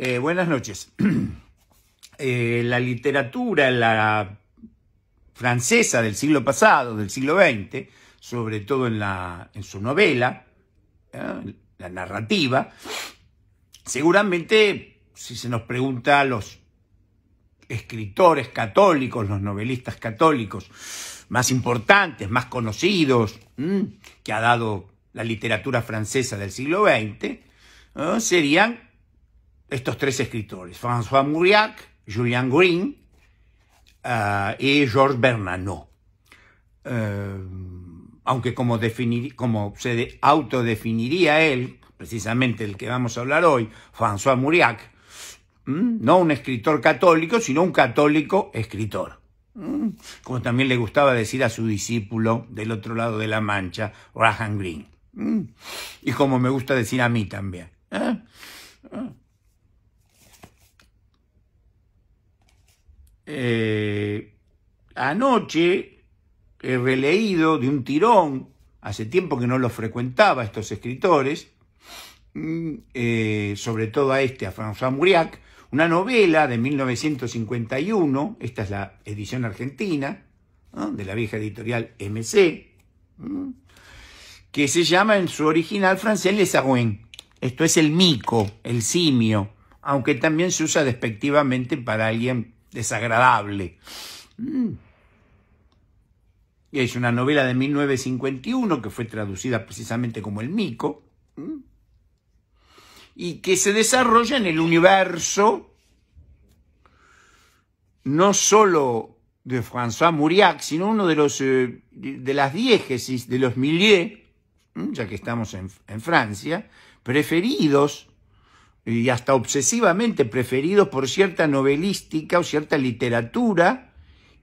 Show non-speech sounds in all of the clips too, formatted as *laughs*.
Eh, buenas noches. *clears throat* Eh, la literatura, francesa del siglo pasado, del siglo XX, sobre todo en, su novela, ¿eh? la narrativa, seguramente si se nos pregunta a los escritores católicos, los novelistas católicos más importantes, más conocidos, que ha dado la literatura francesa del siglo XX, serían estos tres escritores, François Mouriac, Julian Green eh, y Georges Bernanot. Eh, aunque como, como se autodefiniría él, precisamente el que vamos a hablar hoy, François Mouriac, no un escritor católico, sino un católico escritor. Como también le gustaba decir a su discípulo del otro lado de la mancha, Rahan Green. Y como me gusta decir a mí también. ¿eh? Eh, anoche he releído de un tirón, hace tiempo que no los frecuentaba estos escritores, mm, eh, sobre todo a este, a François Mouriac, una novela de 1951, esta es la edición argentina, de la vieja editorial MC, que se llama en su original francés Les Agüen. Esto es el mico, el simio, aunque también se usa despectivamente para alguien desagradable. y mm. Es una novela de 1951 que fue traducida precisamente como El Mico mm, y que se desarrolla en el universo no solo de François Mauriac, sino uno de los eh, de las diégesis, de los milliers, mm, ya que estamos en, en Francia, preferidos y hasta obsesivamente preferidos por cierta novelística o cierta literatura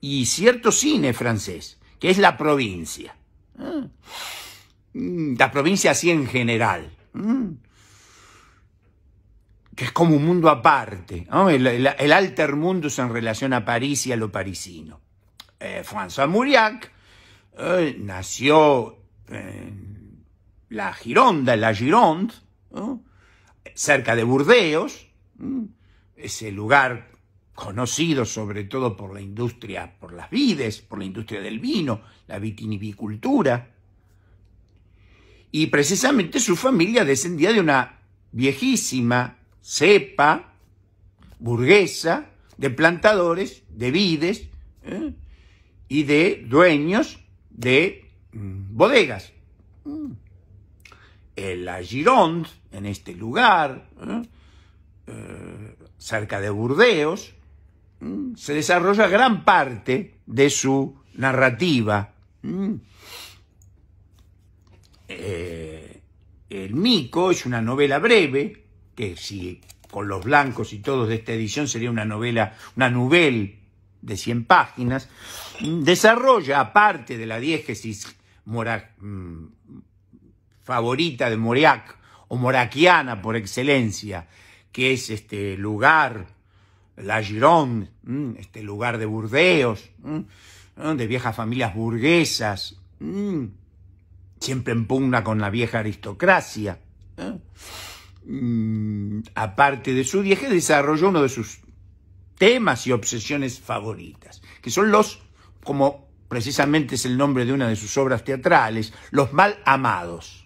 y cierto cine francés, que es la provincia. Mm, la provincia así en general. Mm, que es como un mundo aparte, el, alter alter en relación a París y a lo parisino. Eh, François Mauriac eh, nació en la Gironda, la Gironde, cerca de Burdeos, ese lugar conocido sobre todo por la industria, por las vides, por la industria del vino, la vitivinicultura. Y precisamente su familia descendía de una viejísima cepa burguesa de plantadores, de vides ¿eh? y de dueños de mm, bodegas. El la Gironde, en este lugar, ¿eh? Eh, cerca de Burdeos, ¿eh? se desarrolla gran parte de su narrativa. el Mico es una novela breve, que si con los blancos y todos de esta edición sería una novela, una novel de 100 páginas, desarrolla, aparte de la diégesis moral, mm, favorita de Moriac o moraquiana por excelencia, que es este lugar, la Gironde, este lugar de Burdeos, de viejas familias burguesas, siempre en pugna con la vieja aristocracia. ¿eh? Mm, aparte de su viaje, desarrolló uno de sus temas y obsesiones favoritas, que son los, como precisamente es el nombre de una de sus obras teatrales, los mal amados.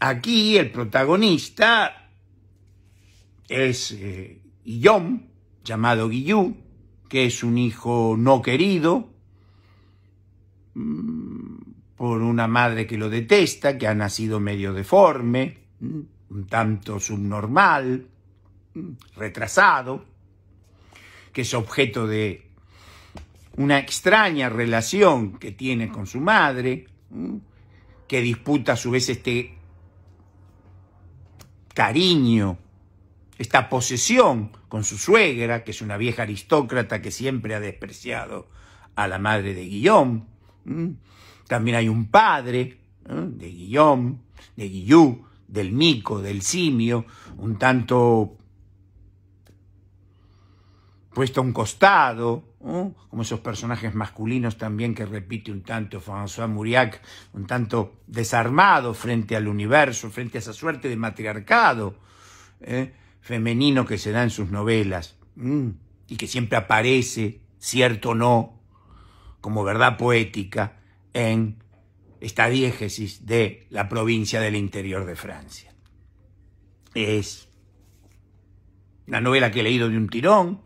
aquí el protagonista es eh, Guillón, llamado Guillú, que es un hijo no querido mm, por una madre que lo detesta, que ha nacido medio deforme, mm, un tanto subnormal, mm, retrasado, que es objeto de una extraña relación que tiene con su madre, que disputa a su vez este cariño, esta posesión con su suegra, que es una vieja aristócrata que siempre ha despreciado a la madre de Guillaume. También hay un padre de Guillón, de Guillú, del mico, del simio, un tanto puesto a un costado, ¿Eh? como esos personajes masculinos también que repite un tanto François Mauriac, un tanto desarmado frente al universo, frente a esa suerte de matriarcado ¿eh? femenino que se da en sus novelas ¿Mm? y que siempre aparece, cierto o no, como verdad poética en esta diégesis de la provincia del interior de Francia. Es una novela que he leído de un tirón,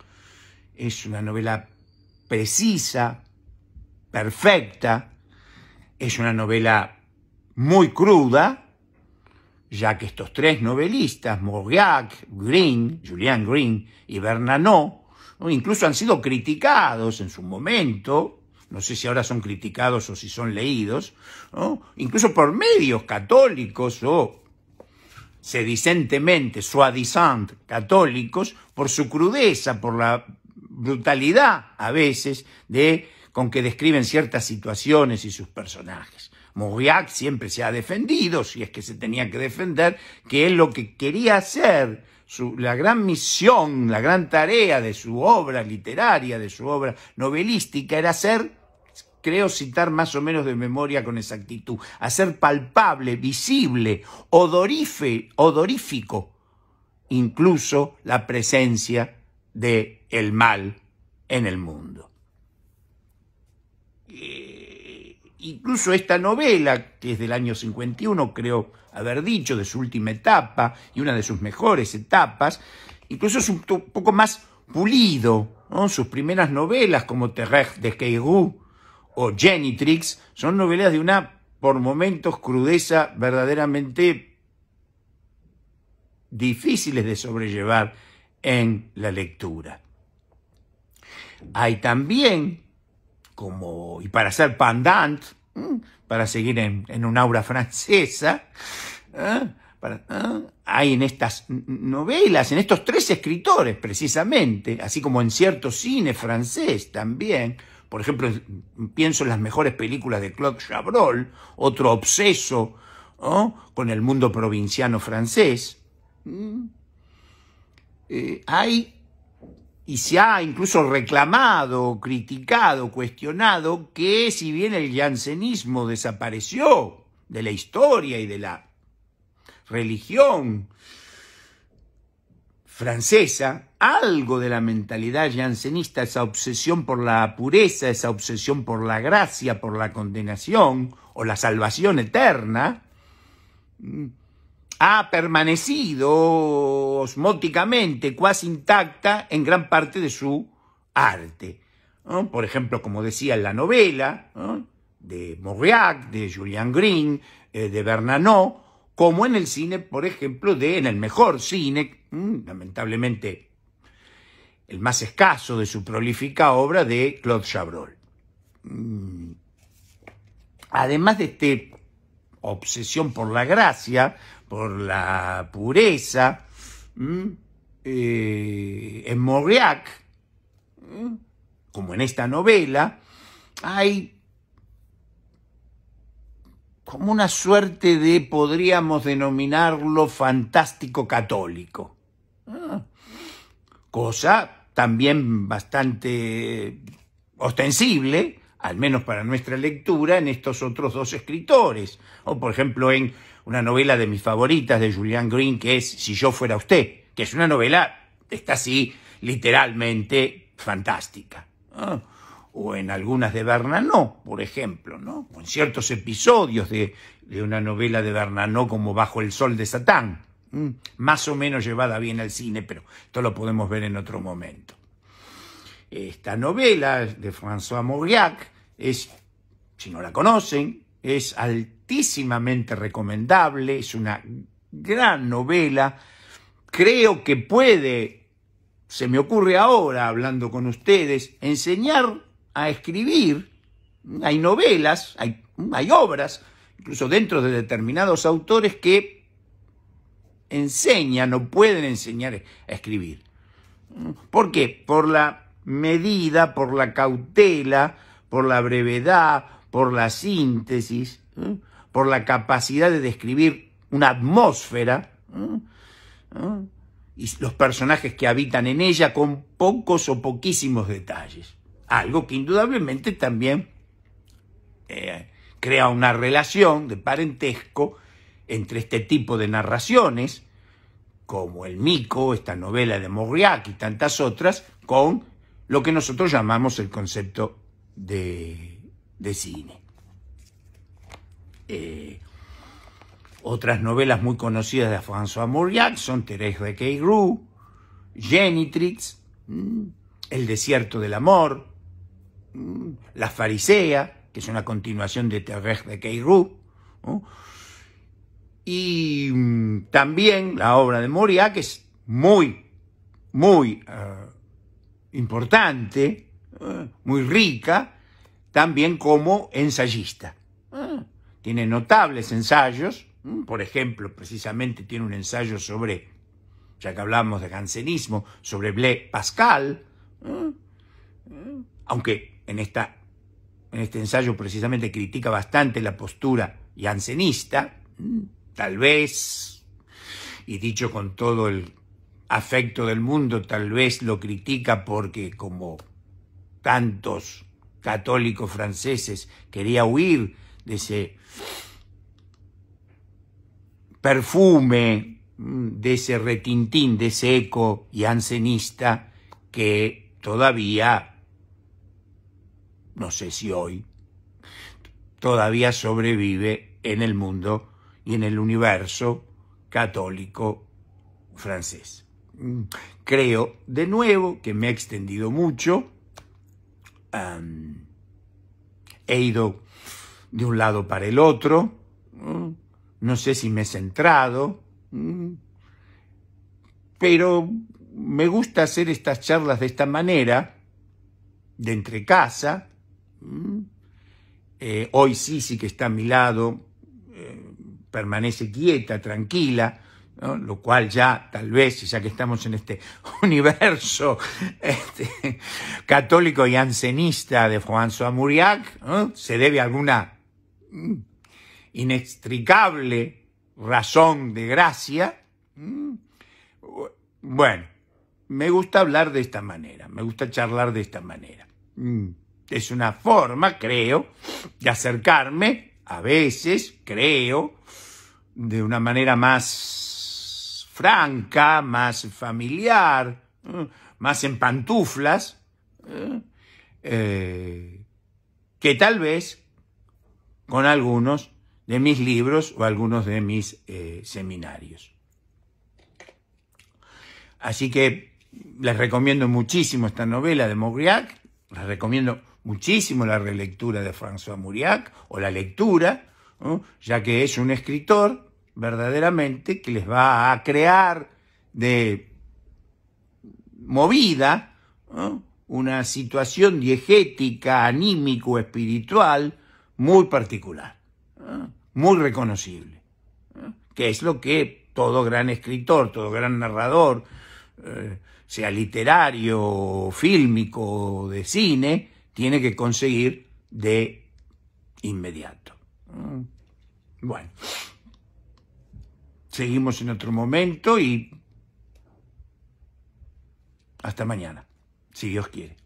es una novela precisa, perfecta. Es una novela muy cruda, ya que estos tres novelistas, Mauriac, Green, Julian Green y Bernanó, incluso han sido criticados en su momento, no sé si ahora son criticados o si son leídos, incluso por medios católicos o sedicentemente soi-disant católicos, por su crudeza, por la brutalidad a veces de, con que describen ciertas situaciones y sus personajes. Mauriac siempre se ha defendido, si es que se tenía que defender, que él lo que quería hacer, la gran misión, la gran tarea de su obra literaria, de su obra novelística, era hacer, creo citar más o menos de memoria con exactitud, hacer palpable, visible, odorífico, incluso la presencia de el mal en el mundo. Eh, incluso esta novela, que es del año 51, creo haber dicho, de su última etapa y una de sus mejores etapas, incluso es un poco más pulido. Sus primeras novelas, como Terre de Keigu o Genitrix, son novelas de una, por momentos, crudeza verdaderamente difíciles de sobrellevar en la lectura. Hay también, como, y para ser pandant, para seguir en, en un aura francesa, ¿eh? ¿eh? hay en estas novelas, en estos tres escritores precisamente, así como en cierto cine francés también, por ejemplo, pienso en las mejores películas de Claude Chabrol, otro obseso con el mundo provinciano francés. Eh, hay y se ha incluso reclamado, criticado, cuestionado que si bien el jansenismo desapareció de la historia y de la religión francesa, algo de la mentalidad jansenista, esa obsesión por la pureza, esa obsesión por la gracia, por la condenación o la salvación eterna, ha permanecido osmóticamente, cuasi intacta, en gran parte de su arte. Por ejemplo, como decía en la novela de Mauriac, de Julian Green, eh, de Bernanó, como en el cine, por ejemplo, de en el mejor cine, lamentablemente el más escaso de su prolífica obra de Claude Chabrol. Mm. Además de esta obsesión por la gracia, por la pureza, eh, en Mauriac, como en esta novela, hay como una suerte de, podríamos denominarlo, fantástico católico. Cosa también bastante ostensible, al menos para nuestra lectura, en estos otros dos escritores. O, por ejemplo, en una novela de mis favoritas de Julian Green, que es Si yo fuera usted, que es una novela, está así, literalmente fantástica. O en algunas de Bernanó, por ejemplo, ¿no? O en ciertos episodios de, una novela de Bernanó como Bajo el Sol de Satán. Más o menos llevada bien al cine, pero esto lo podemos ver en otro momento. Esta novela de François Mauriac, es, si no la conocen, es altísimamente recomendable, es una gran novela. Creo que puede, se me ocurre ahora, hablando con ustedes, enseñar a escribir. Hay novelas, hay, hay obras, incluso dentro de determinados autores que enseñan o pueden enseñar a escribir. ¿Por qué? Por la medida, por la cautela, por la brevedad, por la síntesis, por la capacidad de describir una atmósfera y los personajes que habitan en ella con pocos o poquísimos detalles. Algo que indudablemente también eh, crea una relación de parentesco entre este tipo de narraciones, como El Mico, esta novela de Mauriac y tantas otras, con lo que nosotros llamamos el concepto de, cine. Eh, otras novelas muy conocidas de Afonso Mauriac son Thérèse de Jenny Genitrix, mm, El desierto del amor, mm, La farisea, que es una continuación de Thérèse de Keirou y mm, también la obra de que es muy, muy eh, importante, muy rica, también como ensayista. Ah. Tiene notables ensayos, por ejemplo, precisamente tiene un ensayo sobre, ya que hablamos de jansenismo, sobre Blaise Pascal, aunque en, esta, en este ensayo precisamente critica bastante la postura jansenista, tal vez, y dicho con todo el afecto del mundo, tal vez lo critica porque como tantos católicos franceses, quería huir de ese perfume, mm, de ese retintín, de ese eco jansenista que todavía, no sé si hoy, todavía sobrevive en el mundo y en el universo católico francés. Mm, creo de nuevo que me he extendido mucho he ido de un lado para el otro, no sé si me he centrado, pero me gusta hacer estas charlas de esta manera, de entre casa. Eh, hoy sí, sí que está a mi lado, eh, permanece quieta, tranquila, lo cual ya tal vez, ya que estamos en este *laughs* universo este, católico y ancenista de Juan Soamuriac se debe a alguna mm, inextricable razón de gracia. Bueno, me gusta hablar de esta manera, me gusta charlar de esta manera. Mm, es una forma, creo, de acercarme, a veces, creo, de una manera más franca, más familiar, ¿eh? más en pantuflas, ¿eh? Eh, que tal vez con algunos de mis libros o algunos de mis seminarios. Así que les recomiendo muchísimo esta novela de Mauriac, les recomiendo muchísimo la relectura de François Mauriac o la lectura, ya que es un escritor verdaderamente que les va a crear de movida una situación diegética, anímico, espiritual muy particular, muy reconocible, que es lo que todo gran escritor, todo gran narrador, eh, sea literario, fílmico, de cine, tiene que conseguir de inmediato. Bueno. Seguimos en otro momento y hasta mañana, si Dios quiere.